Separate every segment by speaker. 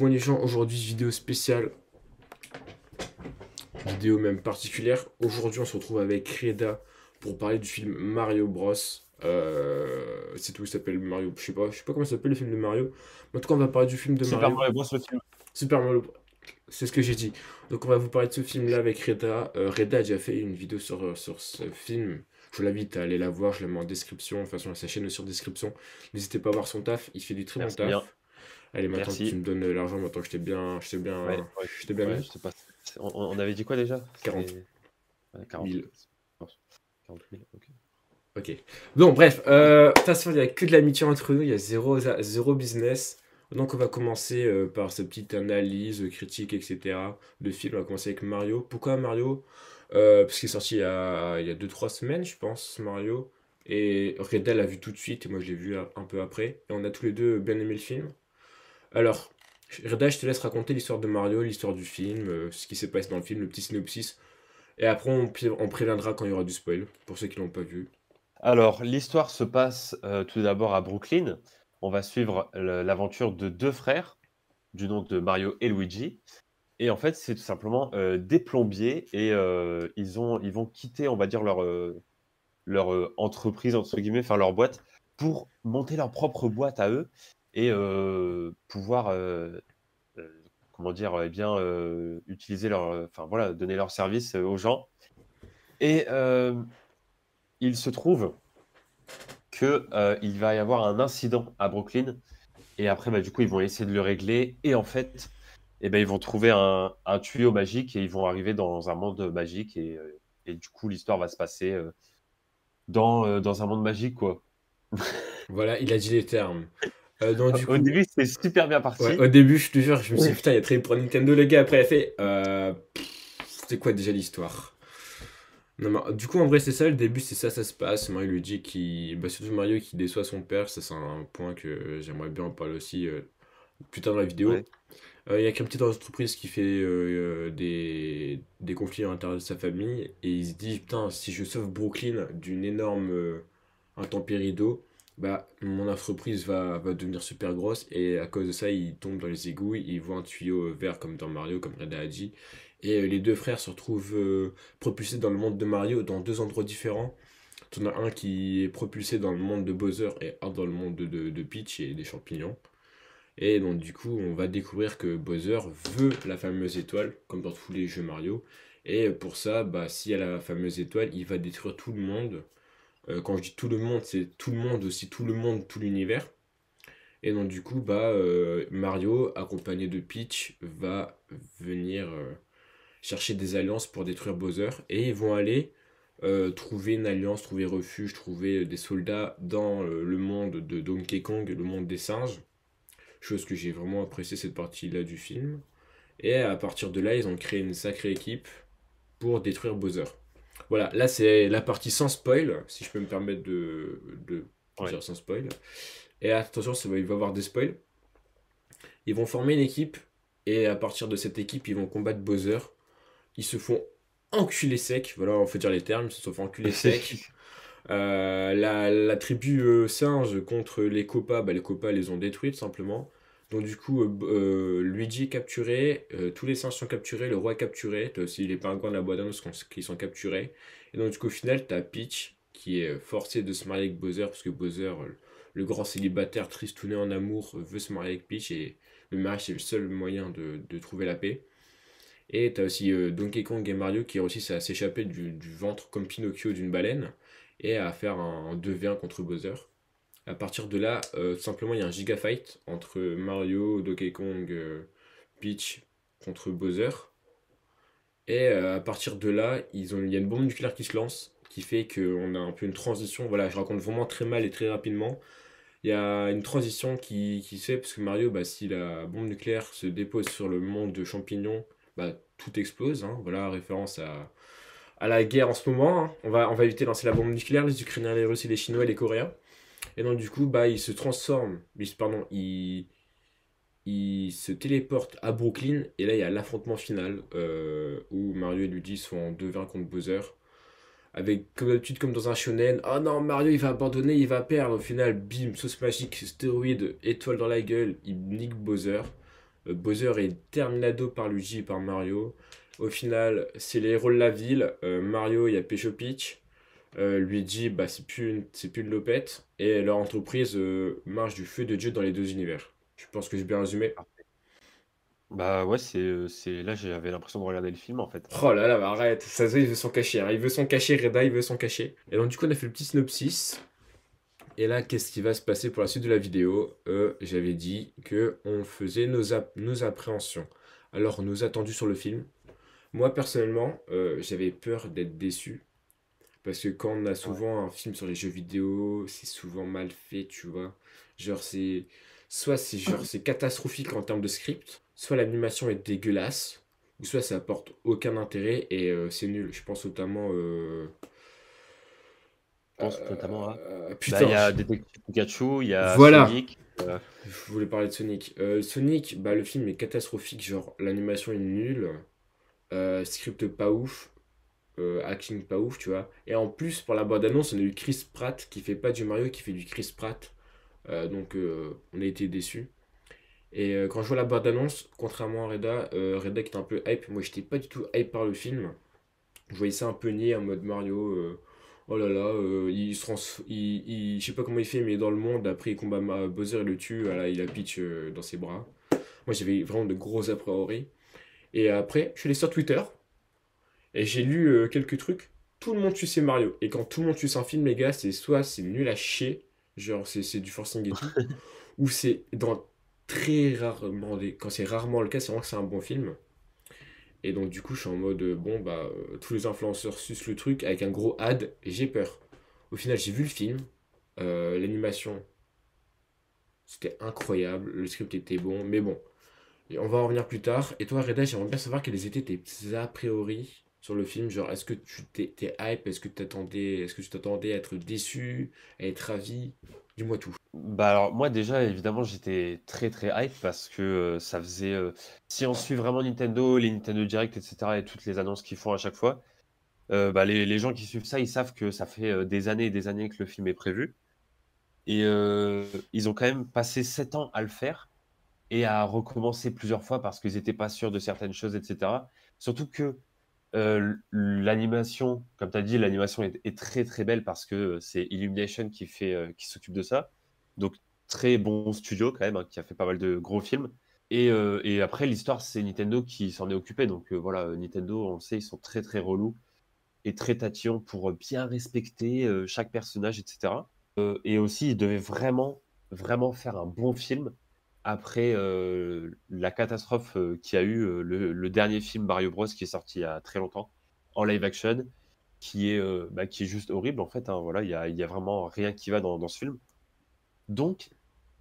Speaker 1: Bon les gens, aujourd'hui vidéo spéciale, vidéo même particulière. Aujourd'hui on se retrouve avec Reda pour parler du film Mario Bros. Euh, c'est tout, il s'appelle Mario, je sais pas, je sais pas comment s'appelle le film de Mario. en tout cas on va parler du film de Super Mario. Bros. Super Mario Bros. C'est ce que j'ai dit. Donc on va vous parler de ce film-là avec Reda. Euh, Reda a déjà fait une vidéo sur, euh, sur ce film. Je vous l'invite à aller la voir, je la mets en description, enfin sur sa chaîne est sur description. N'hésitez pas à voir son taf, il fait du très bon taf. Allez, maintenant Merci. tu me donnes l'argent, maintenant que je t'ai bien. Je bien, bien on, avait dit quoi déjà 40. 40 000. 40 000, ok. Ok. Bon, bref, euh, de toute façon, il n'y a que de l'amitié entre nous, il y a zéro, zéro business. Donc, on va commencer euh, par cette petite analyse, critique, etc. de film. On va commencer avec Mario. Pourquoi Mario euh, Parce qu'il est sorti il y a 2-3 semaines, je pense, Mario. Et Reda l'a vu tout de suite, et moi je l'ai vu un peu après. Et on a tous les deux bien aimé le film. Alors, Reda, je te laisse raconter l'histoire de Mario, l'histoire du film, euh, ce qui s'est passé dans le film, le petit synopsis. Et après, on, préviendra quand il y aura du spoil, pour ceux qui ne l'ont pas vu.
Speaker 2: Alors, l'histoire se passe euh, tout d'abord à Brooklyn. On va suivre l'aventure de deux frères, du nom de Mario et Luigi. Et en fait, c'est tout simplement euh, des plombiers et ils, ont, ils vont quitter, on va dire, leur, leur entreprise, entre guillemets, enfin leur boîte, pour monter leur propre boîte à eux et pouvoir comment dire, eh bien, utiliser leur, enfin voilà, donner leur service aux gens. Et il se trouve que il va y avoir un incident à Brooklyn, et après, bah, du coup, ils vont essayer de le régler, et en fait, eh ben, ils vont trouver un, un, tuyau magique et ils vont arriver dans un monde magique, et, et du coup, l'histoire va se passer dans, dans un monde magique, quoi. voilà, il a dit les termes. Euh, au début, c'était super bien parti. au début, je te jure, je me suis dit,
Speaker 1: putain, il y a très pour Nintendo, le gars. Après, il fait, euh, c'est quoi déjà l'histoire du coup, en vrai, c'est ça, le début, c'est ça, ça se passe. Mario dit qu'il... Bah, surtout Mario qui déçoit son père, ça, c'est un point que j'aimerais bien en parler aussi euh, plus tard dans la vidéo. Il y a qu'un petit entreprise qui fait des, conflits à l'intérieur de sa famille et il se dit Putain, si je sauve Brooklyn d'une énorme euh, intempérie d'eau, bah, mon entreprise va, devenir super grosse et à cause de ça, il tombe dans les égouts, il voit un tuyau euh, vert comme dans Mario, comme Reda a dit. Et euh, les deux frères se retrouvent euh, propulsés dans le monde de Mario dans deux endroits différents. T'en a un qui est propulsé dans le monde de Bowser et un dans le monde de, de, Peach et des champignons. Et donc du coup, on va découvrir que Bowser veut la fameuse étoile, comme dans tous les jeux Mario. Et pour ça, bah, s'il y a la fameuse étoile, il va détruire tout le monde euh, quand je dis tout le monde, c'est tout le monde, aussi tout le monde, tout l'univers. Et donc du coup, bah, euh, Mario, accompagné de Peach, va venir euh, chercher des alliances pour détruire Bowser. Et ils vont aller trouver une alliance, trouver refuge, trouver des soldats dans le monde de Donkey Kong, le monde des singes. Chose que j'ai vraiment apprécié cette partie-là du film. Et à partir de là, ils ont créé une sacrée équipe pour détruire Bowser. Voilà, là c'est la partie sans spoil, si je peux me permettre de, dire sans spoil. Et attention, ça va, il va y avoir des spoils. Ils vont former une équipe, et à partir de cette équipe, ils vont combattre Bowser. Ils se font enculer sec, voilà, on fait dire les termes, ils se font enculer sec. Euh, la, tribu euh, singe contre les copas, bah, les copas les ont détruites simplement. Donc du coup, euh, euh, Luigi est capturé, euh, tous les singes sont capturés, le roi est capturé, t'as aussi les pingouins de la boîte qui sont capturés. Et donc du coup, au final, as Peach qui est forcé de se marier avec Bowser, parce que Bowser, le grand célibataire tristouné en amour, veut se marier avec Peach, et le mariage c'est le seul moyen de, trouver la paix. Et t'as aussi Donkey Kong et Mario qui réussissent à s'échapper du, ventre comme Pinocchio d'une baleine, et à faire un, devin contre Bowser. À partir de là, euh, simplement, il y a un giga fight entre Mario, Donkey Kong, euh, Peach contre Bowser. Et euh, à partir de là, ils ont, il y a une bombe nucléaire qui se lance, qui fait qu'on a un peu une transition. Voilà, je raconte vraiment très mal et très rapidement. Il y a une transition qui, qui se fait, parce que Mario, bah, si la bombe nucléaire se dépose sur le monde de champignons, bah, tout explose. Hein. Voilà, référence à, à la guerre en ce moment. Hein. On, va, on va éviter de lancer la bombe nucléaire, les Ukrainiens, les Russes, les Chinois et les Coréens. Et donc, du coup, bah, il se transforme, pardon, il, se téléporte à Brooklyn. Et là, il y a l'affrontement final euh, où Mario et Luigi sont en 2-20 contre Bowser. Avec, comme d'habitude, comme dans un shonen, oh non, Mario il va abandonner, il va perdre. Au final, bim, sauce magique, stéroïde, étoile dans la gueule, il nique Bowser. Euh, Bowser est terminado par Luigi et par Mario. Au final, c'est les héros de la ville. Euh, Mario, il y a Pecho Peach. Euh, lui dit bah, c'est plus, une, c'est plus lopette et leur entreprise euh, marche du feu de Dieu dans les deux univers. Je pense que j'ai bien résumé.
Speaker 2: Bah ouais, euh, c'est, là j'avais l'impression de regarder le film en fait. Oh là là, arrête, ça se il veut
Speaker 1: s'en cacher. Hein. Il veut s'en cacher, Reda, il veut s'en cacher. Et donc du coup, on a fait le petit synopsis. Et là, qu'est-ce qui va se passer pour la suite de la vidéo J'avais dit que on faisait nos, nos appréhensions. Alors, nous attendus sur le film. Moi, personnellement, j'avais peur d'être déçu parce que quand on a souvent un film sur les jeux vidéo, c'est souvent mal fait, tu vois. Genre, c'est. Soit c'est genre c'est catastrophique en termes de script, soit l'animation est dégueulasse, ou soit ça apporte aucun intérêt et euh, c'est nul. Je pense notamment. Euh... Je pense notamment à. Euh, bah, putain. Il y a Detective Pikachu, il y a Sonic. Euh. Je voulais parler de Sonic. Sonic, bah, le film est catastrophique, genre l'animation est nulle, script pas ouf, Hacking euh, acting pas ouf, tu vois. Et en plus, pour la bande annonce, on a eu Chris Pratt qui fait pas du Mario, qui fait du Chris Pratt. Euh, donc, euh, on a été déçus. Et quand je vois la bande annonce, contrairement à Reda, Reda qui est un peu hype, moi j'étais pas du tout hype par le film. Je voyais ça un peu nier en mode Mario. Oh là là, il se trans il, je sais pas comment il fait, mais dans le monde, après il combat Bowser et le tue, voilà, ah il a Peach dans ses bras. Moi j'avais vraiment de gros a priori. Et après, je suis allé sur Twitter, et j'ai lu euh, quelques trucs. Tout le monde tue Mario. Et quand tout le monde tue un film, les gars, c'est soit c'est nul à chier, genre c'est du forcing et tout, ou c'est dans très rarement, des... quand c'est rarement le cas, c'est vraiment que c'est un bon film. Et donc du coup, je suis en mode, euh, bon, bah, euh, tous les influenceurs sucent le truc avec un gros ad, et j'ai peur. Au final, j'ai vu le film, l'animation, c'était incroyable, le script était bon, mais bon, on va en revenir plus tard. Et toi, Reda, j'aimerais bien savoir quels étaient tes a priori sur le film Genre, est-ce que tu t'es, hype Est-ce que, t'attendais, est-ce que tu t'attendais à être déçu, à être ravi Dis-moi tout.
Speaker 2: Bah alors moi déjà évidemment j'étais très très hype parce que euh, ça faisait euh, si on suit vraiment Nintendo, les Nintendo Direct etc et toutes les annonces qu'ils font à chaque fois, euh, bah, les, les, gens qui suivent ça ils savent que ça fait des années et des années que le film est prévu et ils ont quand même passé 7 ans à le faire et à recommencer plusieurs fois parce qu'ils n'étaient pas sûrs de certaines choses etc. Surtout que euh, l'animation, comme tu as dit, l'animation est, très très belle parce que c'est Illumination qui, fait, euh, qui s'occupe de ça. Donc très bon studio quand même, hein, qui a fait pas mal de gros films. Euh, et, après, l'histoire, c'est Nintendo qui s'en est occupé. Donc voilà, Nintendo, on le sait, ils sont très très relous et très tatillons pour bien respecter chaque personnage, etc. et aussi, ils devaient vraiment, vraiment faire un bon film après euh, la catastrophe qu'a euh, qui a eu euh, le, dernier film Mario Bros qui est sorti il y a très longtemps en live action, qui est, bah, qui est juste horrible en fait. Hein, voilà, il n'y a, y a, vraiment rien qui va dans, dans ce film. Donc,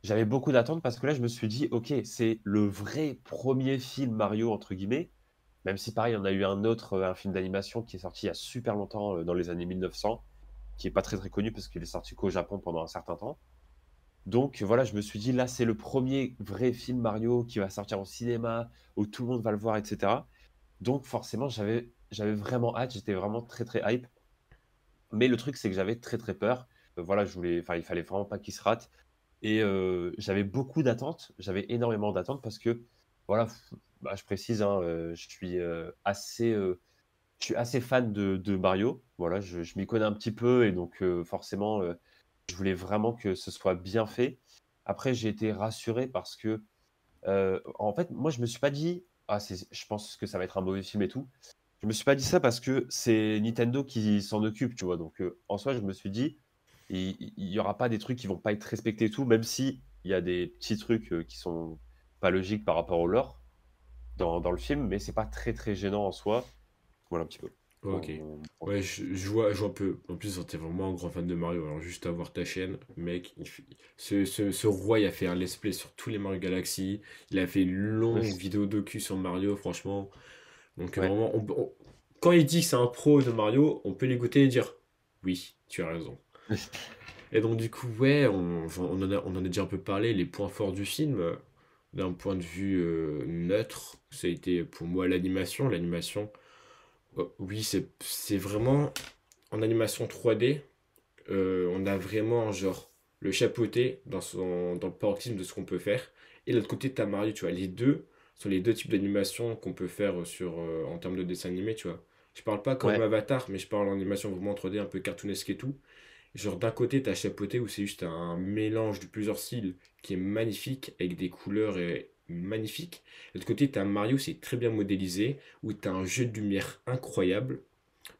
Speaker 2: j'avais beaucoup d'attentes parce que là, je me suis dit, ok, c'est le vrai premier film Mario entre guillemets. Même si pareil, on a eu un autre, un film d'animation qui est sorti il y a super longtemps dans les années 1900, qui est pas très très connu parce qu'il est sorti qu'au Japon pendant un certain temps. Donc voilà, je me suis dit, là, c'est le premier vrai film Mario qui va sortir au cinéma, où tout le monde va le voir, etc. Donc forcément, j'avais vraiment hâte, j'étais vraiment très très hype. Mais le truc, c'est que j'avais très très peur. Euh, voilà, je voulais, enfin, il fallait vraiment pas qu'il se rate. Et euh, j'avais beaucoup d'attentes, j'avais énormément d'attentes parce que, voilà, bah, je précise, hein, euh, je suis assez, je assez fan de, de Mario. Voilà, je, je m'y connais un petit peu et donc forcément, je voulais vraiment que ce soit bien fait. Après, j'ai été rassuré parce que, euh, en fait, moi, je me suis pas dit, ah, je pense que ça va être un mauvais film et tout. Je me suis pas dit ça parce que c'est Nintendo qui s'en occupe, tu vois. Donc, euh, en soi, je me suis dit, il n'y aura pas des trucs qui vont pas être respectés et tout, même si il y a des petits trucs qui euh, qui sont pas logiques par rapport au lore dans, le film, mais c'est pas très très gênant en soi. Voilà un petit peu. Ok.
Speaker 1: Ouais, je, vois, je vois un peu. En plus, t'es vraiment un grand fan de Mario. Alors, juste à voir ta chaîne, mec, ce, ce, ce, roi, il a fait un let's play sur tous les Mario Galaxy. Il a fait une longue vidéo docu sur Mario, franchement. Donc, vraiment, quand il dit que c'est un pro de Mario, on peut l'écouter et dire Oui, tu as raison. et donc, du coup, ouais, on, on, en a, on en a déjà un peu parlé. Les points forts du film, d'un point de vue euh, neutre, ça a été pour moi l'animation. L'animation Oh, oui, c'est vraiment en animation 3D. Euh, on a vraiment genre le chapeauté dans, son, dans le paroxysme de ce qu'on peut faire. Et de l'autre côté, t'as Mario, tu vois. Les deux sont les deux types d'animation qu'on peut faire sur, euh, en termes de dessin animé, tu vois. Je parle pas comme Avatar, mais je parle en animation vraiment 3D, un peu cartoonesque et tout. Genre d'un côté, t'as chapeauté où c'est juste un mélange de plusieurs styles qui est magnifique avec des couleurs et, magnifique. De côté, tu as Mario, c'est très bien modélisé, où tu as un jeu de lumière incroyable.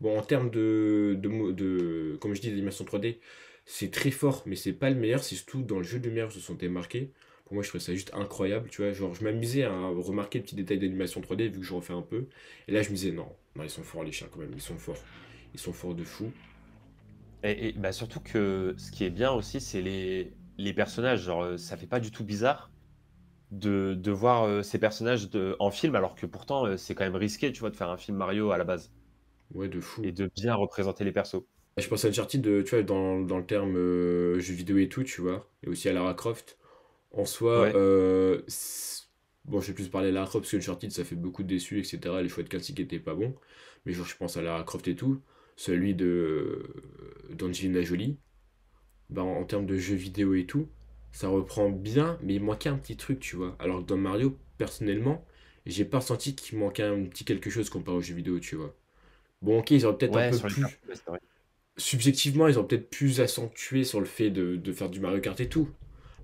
Speaker 1: Bon, en termes de, de, de comme je dis, d'animation 3D, c'est très fort, mais c'est pas le meilleur. C'est surtout dans le jeu de lumière, se sont démarqués. Pour moi, je trouvais ça juste incroyable, tu vois. Genre, je m'amusais à remarquer le petit détail d'animation 3D, vu que je refais un peu. Et là, je me disais, non, non, ils sont forts, les chiens, quand même, ils sont forts. Ils sont forts de fou.
Speaker 2: Et, et bah, surtout que ce qui est bien aussi, c'est les, les personnages. Genre, ça fait pas du tout bizarre de, de voir euh, ces personnages de, en film, alors que pourtant, euh, c'est quand même risqué, tu vois, de faire un film Mario à la base. Ouais, de fou. Et de bien représenter les persos.
Speaker 1: Je pense à Uncharted, de, tu vois, dans, dans le terme euh, jeu vidéo et tout, tu vois, et aussi à Lara Croft. En soi, bon, je vais plus parler à Lara Croft parce que Uncharted, ça fait beaucoup de déçus, etc. Les choix de qui étaient pas bons. Mais genre, je pense à Lara Croft et tout. Celui de d'Angelina Jolie. Bah, en, termes de jeu vidéo et tout, ça reprend bien, mais il manquait un petit truc, tu vois. Alors que dans Mario, personnellement, j'ai pas senti qu'il manquait un petit quelque chose comparé aux jeux vidéo, tu vois. Bon, ok, ils auraient peut-être un peu plus. Subjectivement, ils ont peut-être plus accentué sur le fait de, faire du Mario Kart et tout.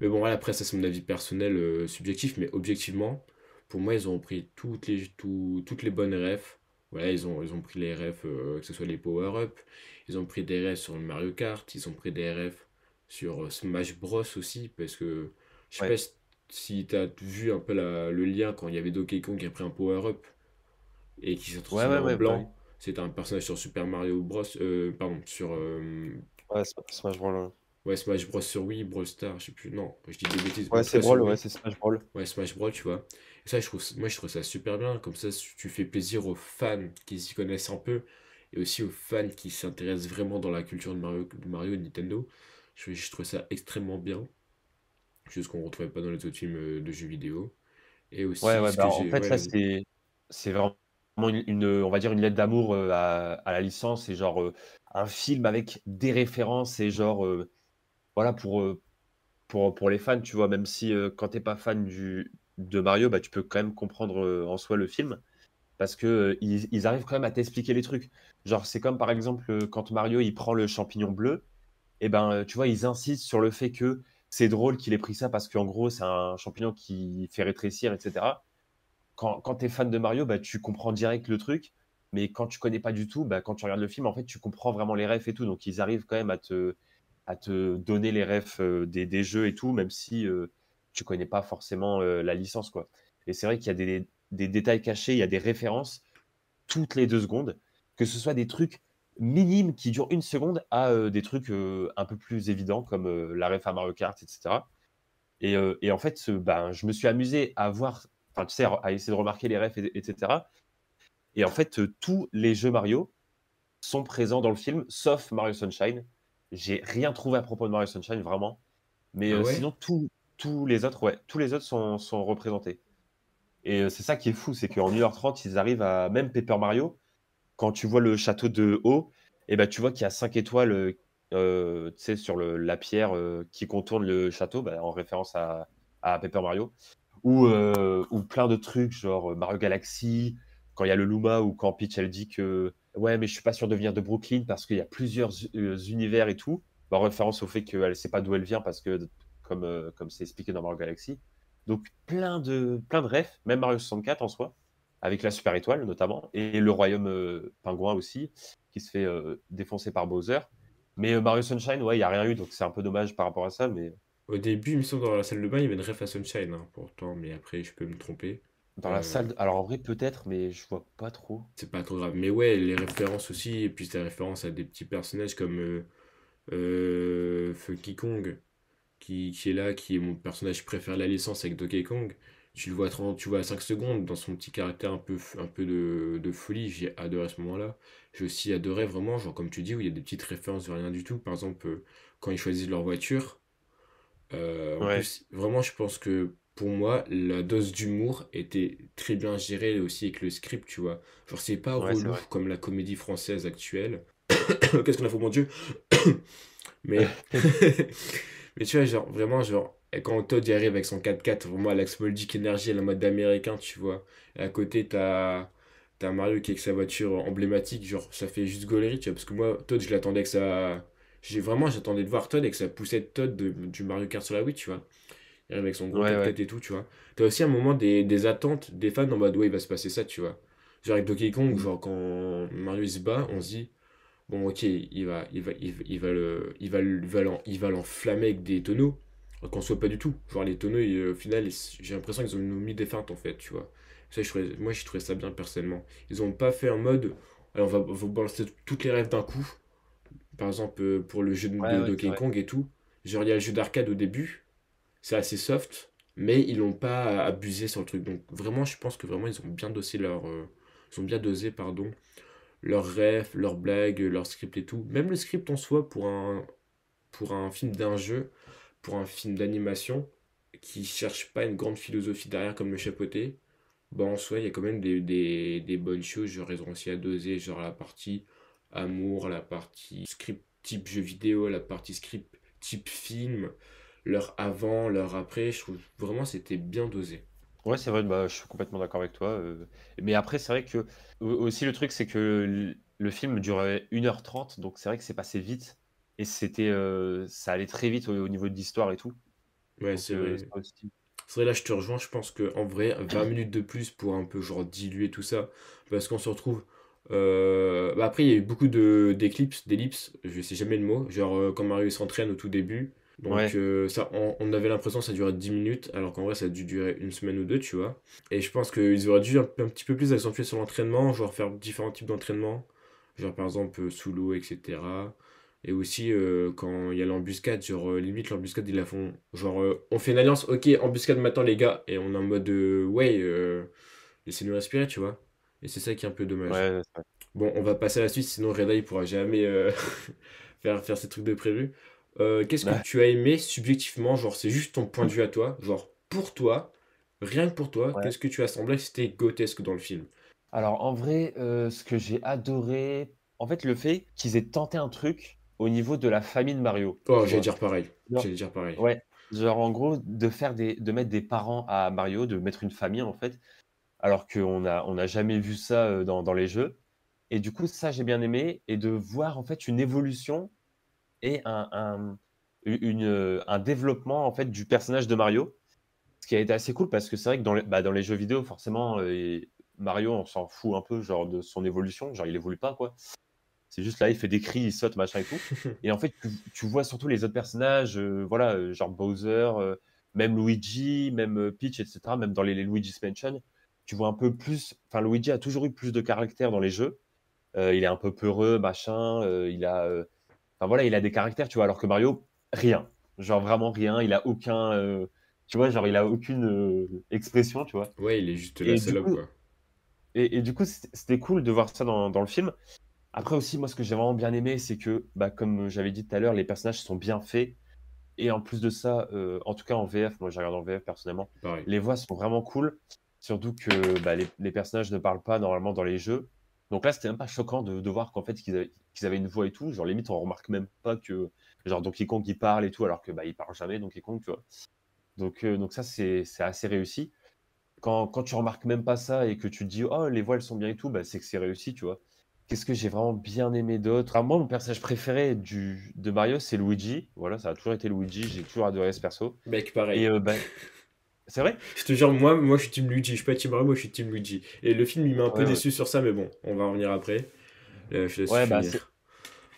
Speaker 1: Mais bon, voilà, après, ça, c'est mon avis personnel euh, subjectif, mais objectivement, pour moi, ils ont pris toutes les, toutes les bonnes RF. Voilà, ils ont, ils ont pris les RF, euh, que ce soit les power-up, ils ont pris des RF sur le Mario Kart, ils ont pris des RF sur euh, Smash Bros aussi, parce que je sais pas si tu as vu un peu le lien quand il y avait Donkey Kong qui a pris un power-up et qui s'est transformé en blanc. Bah C'était un personnage sur Super Mario Bros. Euh, pardon, sur. Euh,
Speaker 2: ouais, Smash Bros.
Speaker 1: Ouais, Smash Bros sur Wii, Brawl Star je sais plus. Non, je dis des bêtises. Ouais, c'est Brawl, ouais, c'est Smash Brawl. Ouais, Smash Brawl, tu vois. ça, je trouve, moi, je trouve ça super bien. Comme ça, tu fais plaisir aux fans qui s'y connaissent un peu et aussi aux fans qui s'intéressent vraiment dans la culture de Mario, de Mario Nintendo. Je, trouvais ça extrêmement bien. ce qu'on ne retrouvait pas dans les autres films euh, de jeux vidéo. Et aussi. Bah, en fait, ça,
Speaker 2: c'est, vraiment une, on va dire, une lettre d'amour euh, à, la licence. C'est genre euh, un film avec des références et genre. voilà, pour, pour, pour les fans, tu vois, même si quand tu n'es pas fan du, de Mario, bah, tu peux quand même comprendre en soi le film. Parce que ils, arrivent quand même à t'expliquer les trucs. Genre, c'est comme par exemple quand Mario il prend le champignon bleu, et ben, tu vois, ils insistent sur le fait que c'est drôle qu'il ait pris ça parce qu'en gros, c'est un champignon qui fait rétrécir, etc. Quand, quand tu es fan de Mario, bah, tu comprends direct le truc, mais quand tu connais pas du tout, bah, quand tu regardes le film, en fait, tu comprends vraiment les rêves et tout. Donc, ils arrivent quand même à te, à te donner les rêves des, jeux et tout, même si tu connais pas forcément la licence. quoi. Et c'est vrai qu'il y a des, des détails cachés, il y a des références toutes les deux secondes, que ce soit des trucs minimes qui durent une seconde à euh, des trucs euh, un peu plus évidents comme la ref à Mario Kart, etc. Euh, et, en fait, ben, je me suis amusé à voir, enfin, tu à essayer de remarquer les refs, etc. Et en fait, tous les jeux Mario sont présents dans le film, sauf Mario Sunshine. J'ai rien trouvé à propos de Mario Sunshine, vraiment. Mais ah sinon, tous les autres, tous les autres sont, sont représentés. Et c'est ça qui est fou, c'est qu'en 1h30, ils arrivent à même Paper Mario quand tu vois le château de haut, et eh ben, tu vois qu'il y a cinq étoiles euh, euh sur la pierre euh, qui contourne le château, bah, en référence à, à, Paper Mario, ou, euh, ou plein de trucs, genre Mario Galaxy, quand il y a le Luma, ou quand Peach, elle dit que ouais, mais je suis pas sûr de venir de Brooklyn parce qu'il y a plusieurs univers et tout, bah, en référence au fait qu'elle sait pas d'où elle vient, parce que comme comme c'est expliqué dans Mario Galaxy. Donc plein de, plein de refs, même Mario 64 en soi avec la Super Étoile notamment, et le Royaume euh, Pingouin aussi, qui se fait euh, défoncer par Bowser. Mais euh, Mario Sunshine, ouais, il n'y a rien eu, donc c'est un peu dommage par rapport à ça. Mais... Au début, il me semble dans la salle de bain, il y avait une ref à Sunshine, hein, pourtant, mais après, je peux me tromper. Dans la salle, alors en vrai,
Speaker 1: peut-être, mais je vois pas trop. C'est pas trop grave, mais ouais, les références aussi, et puis c'est référence à des petits personnages comme Funky Kong, qui, qui, est là, qui est mon personnage préféré de la licence avec Donkey Kong tu le vois à tu vois à 5 secondes dans son petit caractère un peu, un peu de, de folie. J'ai adoré à ce moment-là. J'ai aussi adoré vraiment, genre comme tu dis, où il y a des petites références de rien du tout. Par exemple, euh, quand ils choisissent leur voiture. Euh, vraiment, je pense que pour moi, la dose d'humour était très bien gérée aussi avec le script, tu vois. Genre, c'est pas relou comme la comédie française actuelle. Qu'est-ce qu'on a fait, mon Dieu Mais... Mais tu vois, genre, vraiment, genre, et quand Todd y arrive avec son 4x4, vraiment Alex Moldic Energy, la mode américain, tu vois. à côté, t'as as Mario qui est avec sa voiture emblématique, genre ça fait juste galerie, tu vois. Parce que moi, Todd, je l'attendais que ça... J'ai vraiment, j'attendais de voir Todd avec sa poussait Todd de, du Mario Kart sur la Wii, tu vois. Il arrive avec son gros 4 et tout, tu vois. T'as aussi un moment des, attentes des fans en mode, ouais, il va se passer ça, tu vois. Genre avec Donkey Kong, genre quand Mario se bat, on se dit bon ok il va il il va, le il il va l'enflammer avec des tonneaux qu'on soit pas du tout. voir les tonneaux, au final, j'ai l'impression qu'ils ont mis des feintes en fait, tu vois. moi, je trouvais ça bien personnellement. Ils ont pas fait un mode, on va vous balancer toutes les rêves d'un coup. Par exemple, euh, pour le jeu de, de, King Kong et tout. Genre, il y a le jeu d'arcade au début, c'est assez soft, mais ils n'ont pas abusé sur le truc. Donc vraiment, je pense que vraiment, ils ont bien dosé leur. Euh, bien dosé, pardon, leurs rêves, leurs blagues, leur script et tout. Même le script en soi pour un, pour un film d'un jeu, pour un film d'animation qui cherche pas une grande philosophie derrière comme le chapeauté, bon bah, en soi, il y a quand même des, bonnes choses. Je ils ont à doser, genre la partie amour, la partie script type jeu vidéo, la partie script type film, leur avant, leur après. Je trouve vraiment c'était bien dosé.
Speaker 2: Ouais, c'est vrai, bah, je suis complètement d'accord avec toi. Euh, mais après, c'est vrai que aussi le truc, c'est que le film durait 1h30, donc c'est vrai que c'est passé vite. Et c'était, euh, ça allait très vite au, niveau de l'histoire et tout. Ouais, c'est euh, vrai.
Speaker 1: C'est vrai, là, je te rejoins. Je pense que en vrai, 20 minutes de plus pour un peu genre diluer tout ça. Parce qu'on se retrouve. Euh, bah, après, il y a eu beaucoup de d'éclipses, d'ellipses, je sais jamais le mot. Genre, quand Mario s'entraîne au tout début. Donc, ça, on, avait l'impression que ça durait 10 minutes, alors qu'en vrai, ça a dû durer une semaine ou deux, tu vois. Et je pense qu'ils auraient dû un, un, petit peu plus accentuer sur l'entraînement, genre faire différents types d'entraînement. Genre, par exemple, sous l'eau, etc. Et aussi, euh, quand il y a l'embuscade, sur euh, limite, l'embuscade, ils la font. Genre, euh, on fait une alliance, ok, embuscade maintenant, les gars. Et on est en mode, ouais, laissez-nous respirer, tu vois. Et c'est ça qui est un peu dommage. Ouais, vrai. bon, on va passer à la suite, sinon Reda, il pourra jamais faire, faire ces trucs de prévu. Qu'est-ce que tu as aimé subjectivement Genre, c'est juste ton point de vue à toi. Genre, pour toi, rien que pour toi, qu'est-ce que tu as semblé c'était
Speaker 2: grotesque dans le film Alors, en vrai, ce que j'ai adoré, en fait, le fait qu'ils aient tenté un truc au niveau de la famille de Mario. Oh, j'allais dire pareil. J'allais dire pareil. Ouais. Genre, en gros, de, faire des, de mettre des parents à Mario, de mettre une famille, en fait, alors qu'on n'a on a jamais vu ça euh, dans, dans, les jeux. Et du coup, ça, j'ai bien aimé. Et de voir, en fait, une évolution et un, une, euh, un développement, en fait, du personnage de Mario. Ce qui a été assez cool, parce que c'est vrai que dans les, bah, dans les jeux vidéo, forcément, euh, Mario, on s'en fout un peu, genre, de son évolution. Genre, il évolue pas, quoi. C'est juste là, il fait des cris, il saute, machin et tout. et en fait, tu, vois surtout les autres personnages, euh, voilà, euh, genre Bowser, euh, même Luigi, même Peach, etc., même dans les, Luigi's Mansion, tu vois un peu plus. Enfin, Luigi a toujours eu plus de caractère dans les jeux. il est un peu peureux, machin. il a. Enfin voilà, il a des caractères, tu vois, alors que Mario, rien. Genre vraiment rien. Il a aucun tu vois, genre il a aucune expression, tu vois. Ouais, il est juste là, c'est là, quoi. Et, et, du coup, c'était cool de voir ça dans, dans le film. Après aussi, moi, ce que j'ai vraiment bien aimé, c'est que, bah, comme j'avais dit tout à l'heure, les personnages sont bien faits. Et en plus de ça, euh, en tout cas en VF, moi j'ai regardé en VF personnellement, les voix sont vraiment cool. Surtout que bah, les, personnages ne parlent pas normalement dans les jeux. Donc là, c'était même pas choquant de, voir qu'en fait, qu'ils avaient, une voix et tout. Genre, limite, on remarque même pas que, genre, Donkey Kong, il parle et tout, alors que bah, il parle jamais, Donkey Kong, tu vois. Donc, euh, donc ça, c'est assez réussi. Quand, quand tu remarques même pas ça et que tu te dis, oh, les voix, elles sont bien et tout, bah, c'est que c'est réussi, tu vois. Qu'est-ce que j'ai vraiment bien aimé d'autre Moi, mon personnage préféré de Mario, c'est Luigi. Voilà, ça a toujours été Luigi. J'ai toujours adoré ce perso. Mec, pareil. Euh, ben, c'est vrai
Speaker 1: Je te jure, moi, moi je suis Team Luigi. Je suis pas Team Mario, moi je suis Team Luigi. Et le film, il m'a un peu déçu sur ça, mais bon, on va en revenir après. Euh, ouais, bah,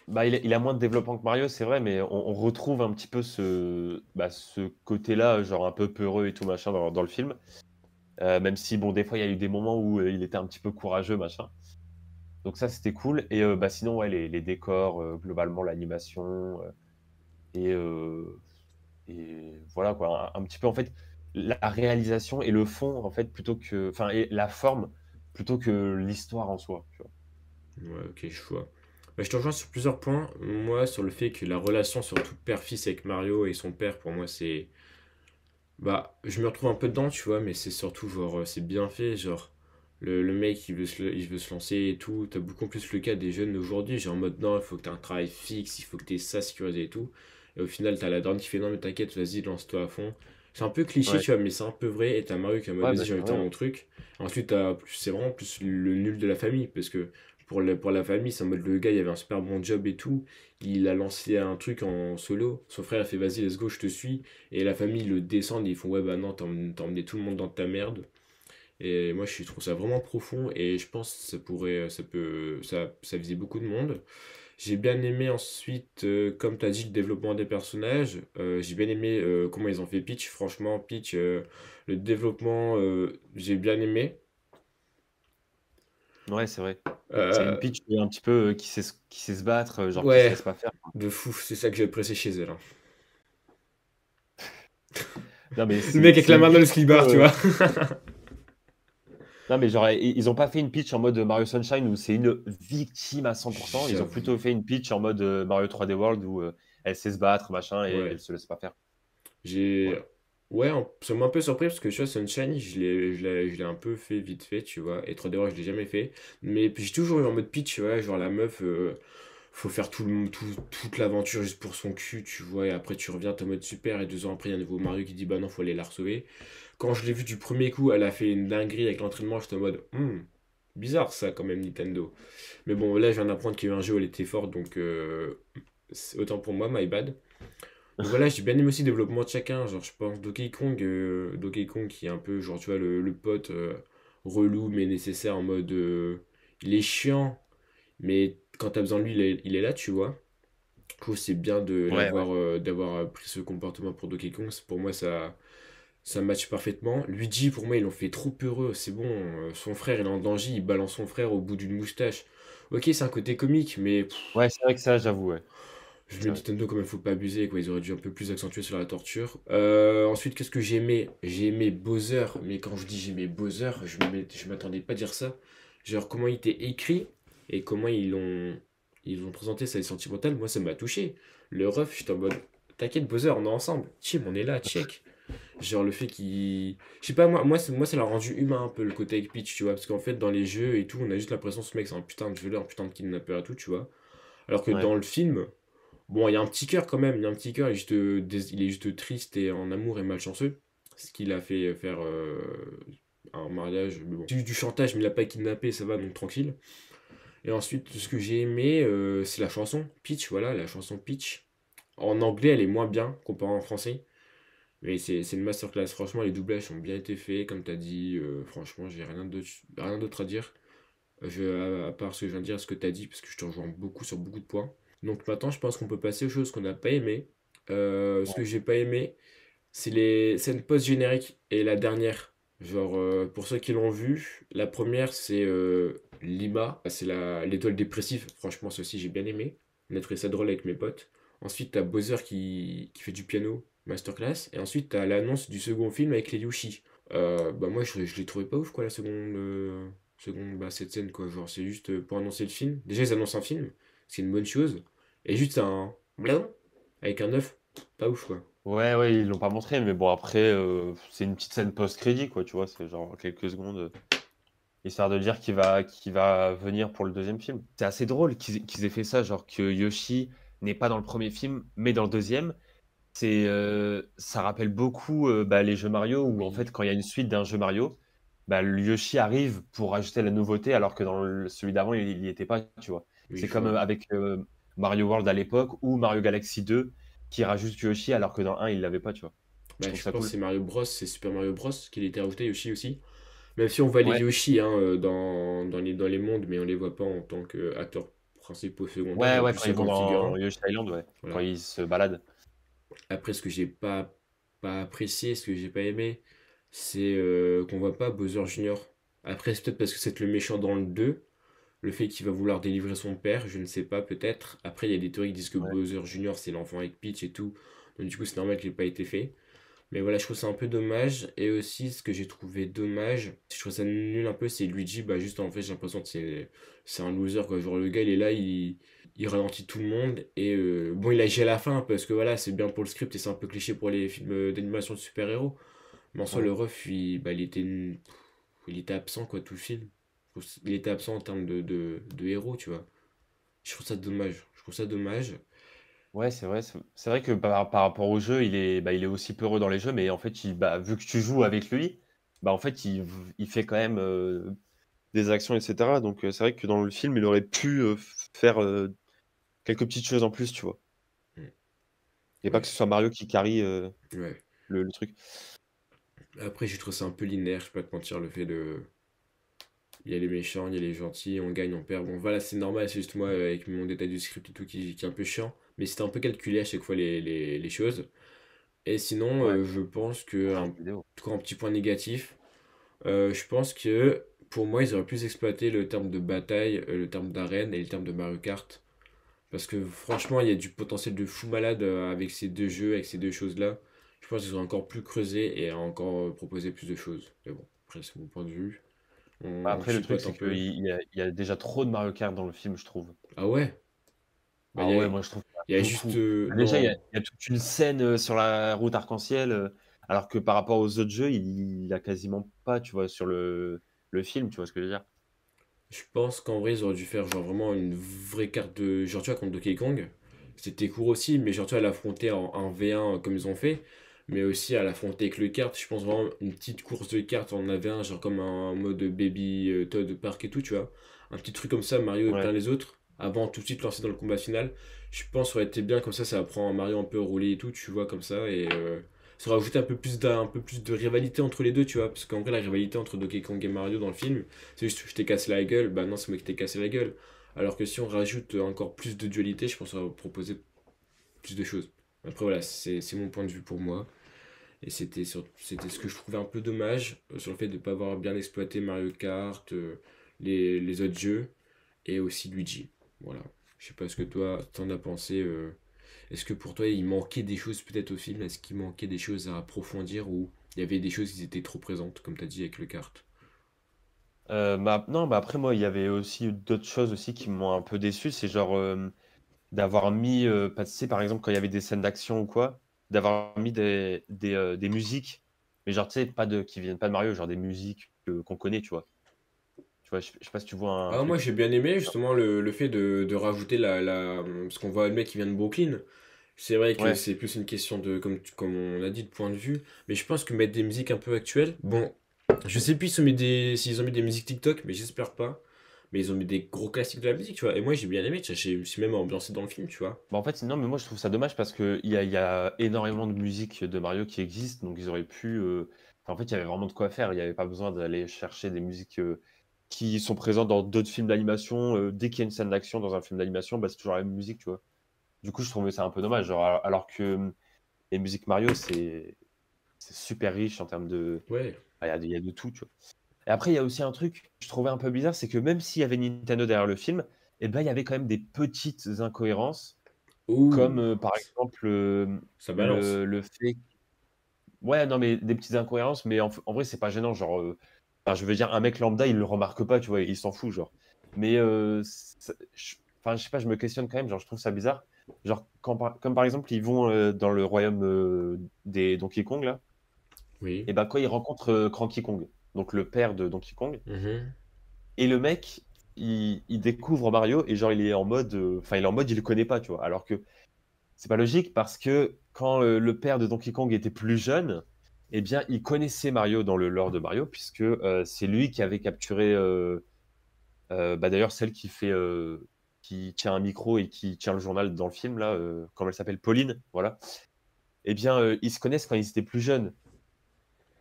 Speaker 2: bah il, a, moins de développement que Mario, c'est vrai, mais on, retrouve un petit peu bah, ce, côté-là, genre un peu peureux et tout machin dans, le film. Euh, même si, bon, des fois, il y a eu des moments où il était un petit peu courageux, machin. Donc ça, c'était cool. Et euh, bah, sinon, ouais, les, les décors, euh, globalement, l'animation. Euh, et, voilà, quoi. Un, petit peu, en fait, la réalisation et le fond, en fait, plutôt que. Enfin, et la forme, plutôt que l'histoire en soi. Tu vois. Ouais, ok, je vois. Bah, je te rejoins sur plusieurs points.
Speaker 1: Moi, sur le fait que la relation, surtout père-fils avec Mario et son père, pour moi, c'est. Bah, je me retrouve un peu dedans, tu vois, mais c'est surtout, genre, c'est bien fait, genre le, mec il veut, se, il se lancer et tout. T'as beaucoup plus le cas des jeunes aujourd'hui, genre en mode non, il faut que t'aies un travail fixe, il faut que t'aies ça sécurisé et tout. Et au final, t'as la dent qui fait non, mais t'inquiète, vas-y, lance-toi à fond. C'est un peu cliché, tu vois, mais c'est un peu vrai. Et t'as Mario qui a mode vas-y, bah, j'ai envie mon truc. Ensuite, c'est vraiment plus le nul de la famille parce que pour, pour la famille, c'est en mode le gars il avait un super bon job et tout. Il a lancé un truc en solo. Son frère a fait vas-y, let's go, je te suis. Et la famille le descend et ils font ouais, bah non, t'as emmené tout le monde dans ta merde. Et moi, je trouve ça vraiment profond et je pense que ça pourrait, ça peut, ça, ça beaucoup de monde. J'ai bien aimé ensuite, euh, comme tu as dit, le développement des personnages. Euh, j'ai bien aimé euh, comment ils ont fait pitch Franchement, pitch le développement, j'ai bien aimé.
Speaker 2: Ouais, c'est vrai. C'est une un petit peu qui, sait, qui sait se battre, genre ouais, qui se pas faire. De fou,
Speaker 1: c'est ça que j'ai apprécié chez elle. Hein.
Speaker 2: non, mais le mec avec la main dans le slibard, tu vois. Non, mais genre, ils ont pas fait une pitch en mode Mario Sunshine où c'est une victime à 100%. Ils ont plutôt fait une pitch en mode euh, Mario 3D World où euh, elle sait se battre, machin, et elle se laisse pas faire.
Speaker 1: J'ai. Ouais. un peu surpris parce que tu vois, Sunshine, je l'ai, je l'ai, un peu fait vite fait, tu vois. Et 3D World, je l'ai jamais fait. Mais j'ai toujours eu en mode pitch, tu vois, genre la meuf, euh, faut faire tout, le, tout toute l'aventure juste pour son cul, tu vois, et après tu reviens, t'es en mode super, et deux ans après, il y a un nouveau Mario qui dit bah non, faut aller la sauver. Quand je l'ai vu du premier coup, elle a fait une dinguerie avec l'entraînement, j'étais en mode hmm, bizarre ça quand même, Nintendo. Mais bon, là, je viens d'apprendre qu'il y a eu un jeu où elle était forte, donc euh, autant pour moi, my bad. Donc voilà, j'ai bien aimé aussi le développement de chacun, genre je pense Donkey Kong, euh, Donkey Kong qui est un peu, genre tu vois, le, pote euh, relou mais nécessaire en mode il est chiant, mais quand t'as besoin de lui, il est, là, tu vois. Je c'est bien de euh, d'avoir euh, pris ce comportement pour Donkey Kong. Pour moi, ça ça match parfaitement. Luigi, pour moi, ils l'ont fait trop heureux. C'est bon, euh, son frère, est en danger, il balance son frère au bout d'une moustache. Ok, c'est un côté comique, mais.
Speaker 2: ouais, c'est vrai que ça, j'avoue, ouais. Je me Nintendo,
Speaker 1: quand même, faut pas abuser, quoi. Ils auraient dû un peu plus accentuer sur la torture. ensuite, qu'est-ce que j'aimais aimé J'ai aimé Bowser, mais quand je dis j'ai Bowser, je m'attendais pas à dire ça. Genre, comment il était écrit et comment ils l'ont ils ont présenté ça est sentimental, moi ça m'a touché. Le ref, j'étais en mode t'inquiète Bowser, on est ensemble. Chim, on est là, check. Genre le fait qu'il je sais pas moi moi ça l'a rendu humain un peu le côté avec Peach, tu vois, parce qu'en fait dans les jeux et tout, on a juste l'impression que ce mec c'est un putain de voleur un putain de kidnappeur et tout, tu vois. Alors que dans le film, bon, il y a un petit cœur quand même, il y a un petit cœur, il, est juste triste et en amour et malchanceux, ce qu'il a fait euh, faire euh, un mariage, bon. du, du chantage, mais il l'a pas kidnappé, ça va donc tranquille. Et ensuite, ce que j'ai aimé, euh, c'est la chanson Pitch. Voilà, la chanson Pitch. En anglais, elle est moins bien comparée en français. Mais c'est une masterclass. Franchement, les doublages ont bien été faits. Comme tu as dit, euh, franchement, j'ai rien d'autre à dire. à, part ce que je viens de dire, ce que tu as dit, parce que je te rejoins beaucoup sur beaucoup de points. Donc maintenant, je pense qu'on peut passer aux choses qu'on n'a pas aimées. Euh, ce que j'ai pas aimé, c'est les scènes post-génériques et la dernière. Genre, euh, pour ceux qui l'ont vu, la première, c'est euh, Lima, ah, c'est l'étoile dépressive. Franchement, ceci j'ai bien aimé. On a trouvé ça drôle avec mes potes. Ensuite, t'as Bowser qui, fait du piano, masterclass. Et ensuite, t'as l'annonce du second film avec les yushis. Euh, bah, moi, je, je l'ai trouvé pas ouf, quoi, la seconde. seconde bah, cette scène, quoi. Genre, c'est juste pour annoncer le film. Déjà, ils annoncent un film, c'est une bonne chose. Et juste un. Blanc, avec un œuf, pas ouf, quoi.
Speaker 2: Ouais, ouais, ils l'ont pas montré, mais bon, après, euh, c'est une petite scène post-crédit, quoi, tu vois, c'est genre quelques secondes, euh, histoire de dire qu'il va, qu'il va venir pour le deuxième film. C'est assez drôle qu'ils aient fait ça, genre que Yoshi n'est pas dans le premier film, mais dans le deuxième. C'est, euh, ça rappelle beaucoup bah, les jeux Mario, où en fait, quand il y a une suite d'un jeu Mario, bah, Yoshi arrive pour ajouter la nouveauté, alors que dans celui d'avant, il n'y était pas, tu vois. c'est comme avec Mario World à l'époque, ou Mario Galaxy 2, qui rajoute Yoshi alors que dans 1 il l'avait pas, tu vois. Bah, je, pense c'est
Speaker 1: Mario Bros, c'est Super Mario Bros qu'il était rajouté Yoshi aussi. Même si on voit les Yoshi hein, euh, dans, les, dans les mondes, mais on les voit pas en tant qu'acteurs euh, principaux secondaires. Ouais, ouais, quand ils vont dans Yoshi
Speaker 2: Island, ouais. Quand ils se baladent. Après, ce que j'ai pas,
Speaker 1: pas apprécié, ce que j'ai pas aimé, c'est euh, qu'on voit pas Bowser Junior. Après, c'est peut-être parce que c'est le méchant dans le 2, le fait qu'il va vouloir délivrer son père, je ne sais pas, peut-être. Après, il y a des théories qui disent que Bowser Junior, c'est l'enfant avec Peach et tout. Donc, du coup, c'est normal qu'il n'ait pas été fait. Mais voilà, je trouve ça un peu dommage. Et aussi, ce que j'ai trouvé dommage, je trouve ça nul un peu, c'est Luigi. Bah, juste en fait, j'ai l'impression que c'est, un loser. Quoi. Genre, le gars, il est là, il, ralentit tout le monde. Et euh, bon, il agit à la fin, parce que voilà, c'est bien pour le script et c'est un peu cliché pour les films euh, d'animation de super-héros. Mais en soi, le ref, bah, il, était, il était absent, quoi, tout le film. Il était absent en termes de, héros, tu vois. Je trouve ça dommage. Je trouve ça dommage.
Speaker 2: Ouais, c'est vrai. C'est vrai que par, rapport au jeu, il est, bah, il est aussi peureux dans les jeux, mais en fait, il, bah, vu que tu joues avec lui, bah, en fait, il, fait quand même euh, des actions, etc. Donc, euh, c'est vrai que dans le film, il aurait pu euh, faire quelques petites choses en plus, tu vois. Et mm. pas que ce soit Mario qui carry
Speaker 1: le, truc. Après, j'ai trouvé ça un peu linéaire, je peux pas te mentir, le fait de il y a les méchants, il y a les gentils, on gagne, on perd. Bon, voilà, c'est normal, c'est juste moi avec mon détail du script et tout qui, est un peu chiant. Mais c'était un peu calculé à chaque fois les, choses. Et sinon, euh, je pense que, ah, en tout cas, un petit point négatif, euh, je pense que pour moi, ils auraient plus exploité le terme de bataille, euh, le terme d'arène et le terme de Mario Kart. Parce que franchement, il y a du potentiel de fou malade avec ces deux jeux, avec ces deux choses-là. Je pense qu'ils ont encore plus creusé et encore proposé plus de choses. Mais bon, après, c'est mon point de vue.
Speaker 2: Mmh. après, le truc, c'est qu'il y, a déjà trop de Mario Kart dans le film, je trouve. Ah
Speaker 1: ouais bah, ah ouais, moi je trouve. Il juste. Euh, ah, déjà, il y,
Speaker 2: a toute une scène euh, sur la route arc-en-ciel, euh, alors que par rapport aux autres jeux, il n'y a quasiment pas, tu vois, sur le, film, tu vois ce que je veux dire.
Speaker 1: Je pense qu'en vrai, ils auraient dû faire genre vraiment une vraie carte de. Genre, tu vois, contre Donkey Kong, c'était court aussi, mais genre, tu vois, l'affronter en 1v1 comme ils ont fait mais aussi à l'affronter avec le kart. Je pense vraiment une petite course de kart, on avait un, genre comme un, mode baby euh, Todd Park et tout, tu vois. Un petit truc comme ça, Mario et plein les autres, avant tout de suite lancer dans le combat final. Je pense ça aurait été bien comme ça, ça apprend Mario un peu à rouler et tout, tu vois, comme ça. Et euh, ça aurait ajouté un peu, plus d'un, peu plus de rivalité entre les deux, tu vois. Parce qu'en vrai, la rivalité entre Donkey Kong et Mario dans le film, c'est juste je t'ai cassé la gueule, bah non, c'est moi qui t'ai cassé la gueule. Alors que si on rajoute encore plus de dualité, je pense ça va proposer plus de choses. Après, voilà, c'est, c'est mon point de vue pour moi. Et c'était ce que je trouvais un peu dommage euh, sur le fait de ne pas avoir bien exploité Mario Kart, euh, les, autres jeux et aussi Luigi. Voilà. Je sais pas ce que toi t'en as pensé. Euh. Est-ce que pour toi il manquait des choses peut-être au film Est-ce qu'il manquait des choses à approfondir ou il y avait des choses qui étaient trop présentes, comme tu as dit avec le kart
Speaker 2: bah, non, bah après moi, il y avait aussi d'autres choses aussi qui m'ont un peu déçu. C'est genre d'avoir mis, passé par exemple, quand il y avait des scènes d'action ou quoi, d'avoir mis euh, des, musiques, mais genre, tu sais, pas de, qui viennent pas de Mario, genre des musiques qu'on connaît, tu vois. Tu vois, je, sais pas si tu vois un. Ah, moi, j'ai bien aimé justement
Speaker 1: le, fait de, rajouter la, la. Parce qu'on voit un mec qui vient de Brooklyn. C'est vrai que c'est plus une question de, comme, comme on a dit, de point de vue. Mais je pense que mettre des musiques un peu actuelles. Bon, je sais plus s'ils si ont mis des musiques TikTok, mais j'espère pas mais ils ont mis des gros classiques de la musique, tu vois. Et moi, j'ai bien aimé, tu vois, suis même ambiancé dans le film, tu vois.
Speaker 2: Bah, en fait, non, mais moi, je trouve ça dommage parce qu'il y a, y a énormément de musique de Mario qui existe, donc ils auraient pu. Euh, en fait, il y avait vraiment de quoi faire, il n'y avait pas besoin d'aller chercher des musiques. Euh, qui sont présentes dans d'autres films d'animation, euh, dès qu'il y a une scène d'action dans un film d'animation, bah, c'est toujours la même musique, tu vois. Du coup, je trouvais ça un peu dommage, alors que les musiques Mario, c'est super riche en termes de. Ouais. Bah, il de, il y, a de tout, tu vois. Et après, il y a aussi un truc que je trouvais un peu bizarre, c'est que même s'il y avait Nintendo derrière le film, eh ben, il y avait quand même des petites incohérences, comme euh, par exemple euh, le, fait... Ouais, non, mais des petites incohérences, mais en, vrai, c'est pas gênant. Genre, euh, je veux dire, un mec lambda, il le remarque pas, tu vois, il s'en fout, genre. Mais, je... enfin, je sais pas, je me questionne quand même, genre, je trouve ça bizarre. Genre, comme par exemple, ils vont dans le royaume des Donkey Kong, là. Et eh ben, quoi, ils rencontrent Cranky Kong donc le père de Donkey Kong. Mhm. Et le mec, il, découvre Mario et genre il est en mode, euh, enfin il est en mode, il le connaît pas, tu vois. Alors que c'est pas logique parce que quand euh, le père de Donkey Kong était plus jeune, eh bien il connaissait Mario dans le lore de Mario puisque euh, c'est lui qui avait capturé, bah, d'ailleurs celle qui fait, qui tient un micro et qui tient le journal dans le film là, comme elle s'appelle, Pauline, voilà. Eh bien ils se connaissent quand ils étaient plus jeunes.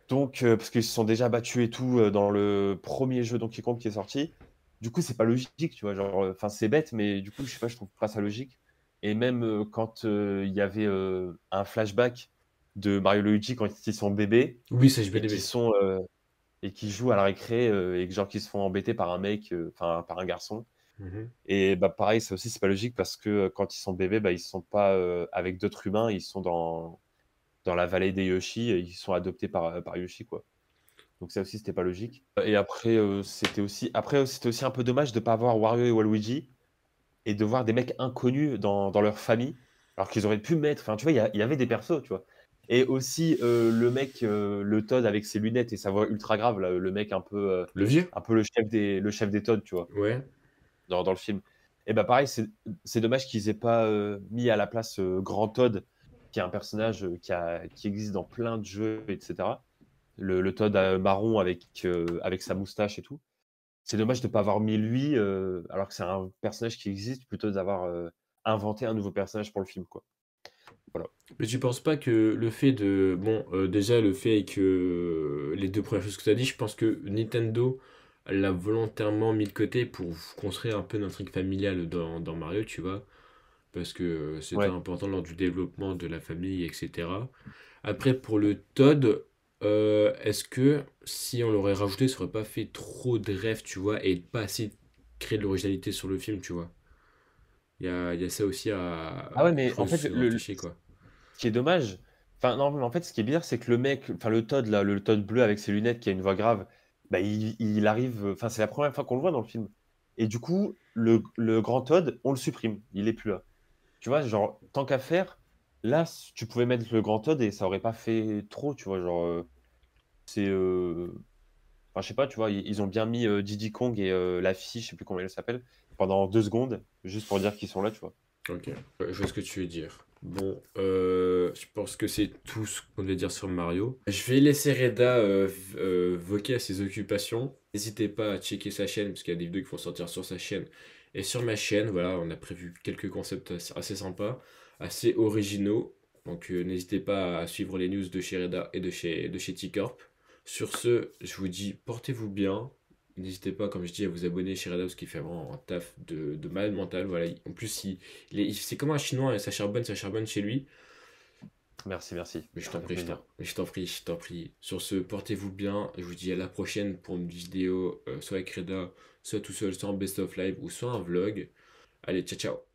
Speaker 2: Donc, euh, parce qu'ils se sont déjà battus et tout euh, dans le premier jeu Donkey Kong qui est sorti. Du coup, c'est pas logique, tu vois. Genre, euh, enfin, c'est bête, mais du coup, je sais pas, je trouve pas ça logique. Et même quand il y avait un flashback de Mario Luigi quand ils sont bébés. Oui, c'est bébé. Ils sont et qui jouent à la récré et qu'ils genre qui se font embêter par un mec, enfin par un garçon. Mhm. Et bah pareil, ça aussi c'est pas logique parce que quand ils sont bébés, bah, ils sont pas avec d'autres humains, ils sont dans dans la vallée des Yoshi ils sont adoptés par, euh, par Yoshi quoi. Donc ça aussi c'était pas logique. Et après euh, c'était aussi après euh, c'était aussi un peu dommage de pas voir Wario et Waluigi et de voir des mecs inconnus dans, dans leur famille alors qu'ils auraient pu mettre enfin tu vois il y, avait des persos tu vois. Et aussi le mec le Todd avec ses lunettes et sa voix ultra grave là, le mec un peu le vieux un peu le chef des le chef des Todd tu vois. Ouais. Dans, dans le film. Et bah pareil c'est dommage qu'ils aient pas mis à la place Grand Todd qui est un personnage euh, qui, existe dans plein de jeux, etc. Le, Todd euh, marron avec, euh, avec sa moustache et tout. C'est dommage de ne pas avoir mis lui, alors que c'est un personnage qui existe, plutôt d'avoir inventé un nouveau personnage pour le film. Quoi. Voilà.
Speaker 1: Mais tu penses pas que le fait de. Bon, déjà, le fait que les deux premières choses que tu as dit, je pense que Nintendo l'a volontairement mis de côté pour construire un peu d'intrigue familiale dans, dans Mario, tu vois parce que euh, c'est important lors du développement de la famille, etc. Après, pour le Todd, euh, est-ce que si on l'aurait rajouté, ça aurait pas fait trop de rêves, tu vois, et pas assez créer de l'originalité sur le film, tu vois Il y a, y a, ça
Speaker 2: aussi à. Ah ouais, mais en fait, le, quoi. ce qui est dommage, enfin, non, mais en fait, ce qui est bizarre, c'est que le mec, enfin, le Todd, là, le Todd bleu avec ses lunettes qui a une voix grave, bah, il, il arrive, enfin, c'est la première fois qu'on le voit dans le film. Et du coup, le, le grand Todd, on le supprime, il est plus là. Tu vois, genre, tant qu'à faire, là, tu pouvais mettre le grand Todd et ça aurait pas fait trop, tu vois, genre. Euh, c'est. Euh, enfin, je sais pas, tu vois, ils ont bien mis didi euh, Diddy Kong et la fille, je sais plus comment elle s'appelle, pendant deux secondes, juste pour dire qu'ils sont là, tu vois. Ok,
Speaker 1: je vois ce que tu veux dire. Bon, je pense que c'est tout ce qu'on devait dire sur Mario. Je vais laisser Reda voquer à ses occupations. N'hésitez pas à checker sa chaîne, parce qu'il y a des vidéos qui vont sortir sur sa chaîne. Et sur ma chaîne, voilà, on a prévu quelques concepts assez sympas, assez originaux. Donc euh, n'hésitez pas à suivre les news de chez Reda et de chez, de chez T-Corp. Sur ce, je vous dis, portez-vous bien. N'hésitez pas, comme je dis, à vous abonner chez Reda parce qu'il fait vraiment un taf de, de malade mental. Voilà. En plus, c'est comme un chinois, ça hein, charbonne, ça charbonne chez lui. Merci, merci. je t'en prie, je t'en prie, je t'en prie. Sur ce, portez-vous bien. Je vous dis à la prochaine pour une vidéo, euh, soit avec Reda, soit tout seul, soit en best of Life ou soit un vlog. Allez, ciao, ciao.